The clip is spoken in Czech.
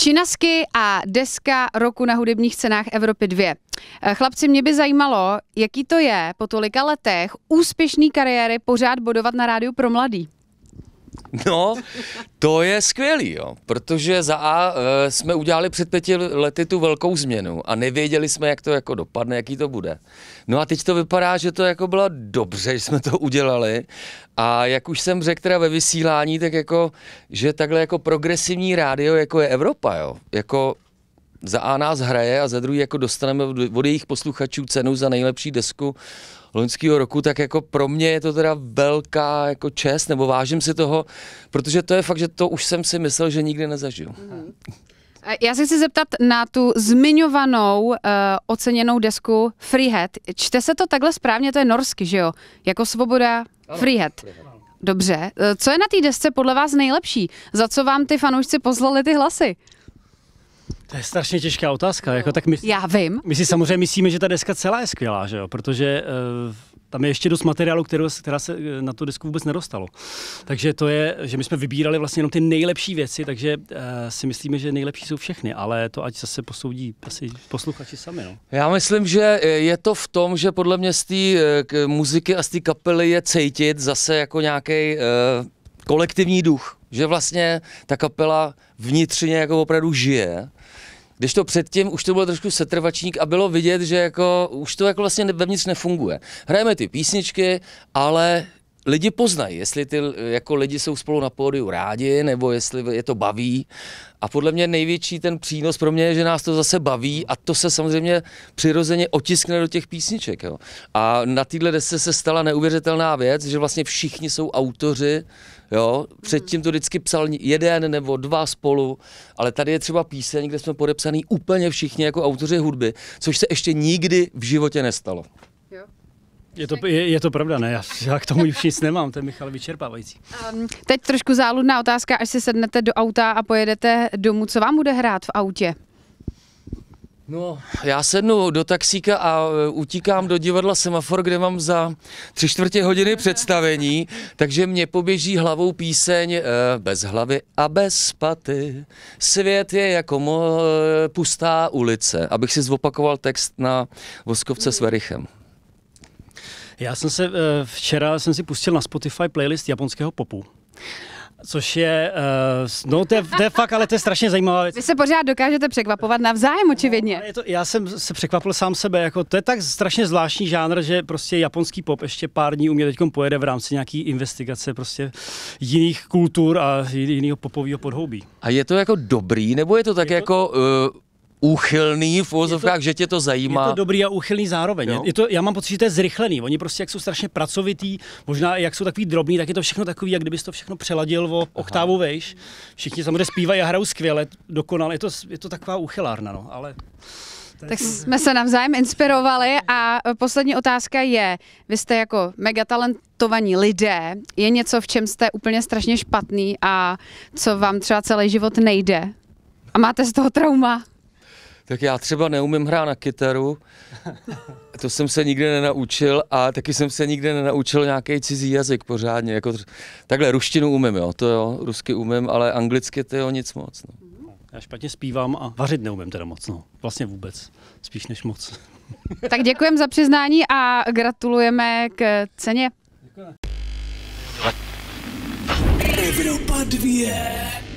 Činasky a deska roku na hudebních cenách Evropy 2. Eh, chlapci, mě by zajímalo, jaký to je po tolika letech úspěšný kariéry pořád bodovat na rádiu pro mladý. No, to je skvělý, jo, protože za A eh, jsme udělali před pěti lety tu velkou změnu a nevěděli jsme, jak to jako dopadne, jaký to bude. No a teď to vypadá, že to jako bylo dobře, že jsme to udělali a jak už jsem řekl teda ve vysílání, tak jako, že takhle jako progresivní rádio, jako je Evropa, jo, jako za A nás hraje a za druhý jako dostaneme od jejich posluchačů cenu za nejlepší desku loňského roku, tak jako pro mě je to teda velká jako čest, nebo vážím si toho, protože to je fakt, že to už jsem si myslel, že nikdy nezažiju. Mhm. Já se chci zeptat na tu zmiňovanou uh, oceněnou desku Freehead. Čte se to takhle správně, to je norsky, že jo? Jako svoboda Freehead. Dobře. Eh, co je na té desce podle vás nejlepší? Za co vám ty fanoušci pozlali ty hlasy? To je strašně těžká otázka. Jako, tak my, Já vím. My si samozřejmě myslíme, že ta deska celá je skvělá, že jo? protože uh, tam je ještě dost materiálu, kterou, která se eh, na tu desku vůbec nedostalo. Takže to je, že my jsme vybírali vlastně jenom ty nejlepší věci, takže uh, si myslíme, že nejlepší jsou všechny, ale to ať zase posoudí asi posluchači sami. No. Já myslím, že je to v tom, že podle mě z té muziky a z té kapely je cejtit zase jako nějaký uh, kolektivní duch, že vlastně ta kapela vnitřně jako opravdu žije když to předtím už to bylo trošku setrvačník a bylo vidět, že jako už to jako vlastně vevnitř nefunguje. Hrajeme ty písničky, ale lidi poznají, jestli ty jako lidi jsou spolu na pódiu rádi, nebo jestli je to baví. A podle mě největší ten přínos pro mě je, že nás to zase baví a to se samozřejmě přirozeně otiskne do těch písniček. Jo. A na téhle desce se stala neuvěřitelná věc, že vlastně všichni jsou autoři, jo. Předtím to vždycky psal jeden nebo dva spolu, ale tady je třeba píseň, kde jsme podepsaný úplně všichni jako autoři hudby, což se ještě nikdy v životě nestalo. Je to, je, je to pravda, ne? Já, já k tomu už nic nemám, ten Michal vyčerpávající. Um, teď trošku záludná otázka, až si sednete do auta a pojedete domů, co vám bude hrát v autě? No, já sednu do taxíka a e, utíkám do divadla Semafor, kde mám za tři čtvrtě hodiny představení, takže mě poběží hlavou píseň e, Bez hlavy a bez paty. Svět je jako mo- e, pustá ulice. Abych si zopakoval text na Voskovce s Verichem. Já jsem se eh, včera jsem si pustil na Spotify playlist japonského popu. Což je, eh, no to je, to je fakt, ale to je strašně zajímavá věc. Vy se pořád dokážete překvapovat navzájem, no, očividně. No, je to, já jsem se překvapil sám sebe, jako to je tak strašně zvláštní žánr, že prostě japonský pop ještě pár dní u mě teď pojede v rámci nějaký investigace prostě jiných kultur a jiného popového podhoubí. A je to jako dobrý, nebo je to tak je jako... To... Uh eh, úchylný v úvozovkách, že tě to zajímá. Je to dobrý a úchylný zároveň. Je to, já mám pocit, že to je zrychlený. Oni prostě, jak jsou strašně pracovitý, možná jak jsou takový drobný, tak je to všechno takový, jak kdybys to všechno přeladil o oktávu vejš. Všichni samozřejmě zpívají a hrajou skvěle, dokonale. Je to, je to taková úchylárna, no, ale... Tak jsme se navzájem inspirovali a poslední otázka je, vy jste jako megatalentovaní lidé, je něco, v čem jste úplně strašně špatný a co vám třeba celý život nejde? A máte z toho trauma? Tak já třeba neumím hrát na kytaru, to jsem se nikdy nenaučil a taky jsem se nikdy nenaučil nějaký cizí jazyk pořádně. Jako, takhle ruštinu umím, jo, to jo, rusky umím, ale anglicky to jo, nic moc. No. Já špatně zpívám a vařit neumím teda moc, no. Vlastně vůbec, spíš než moc. Tak děkujeme za přiznání a gratulujeme k ceně. Děkujeme. Evropa 2.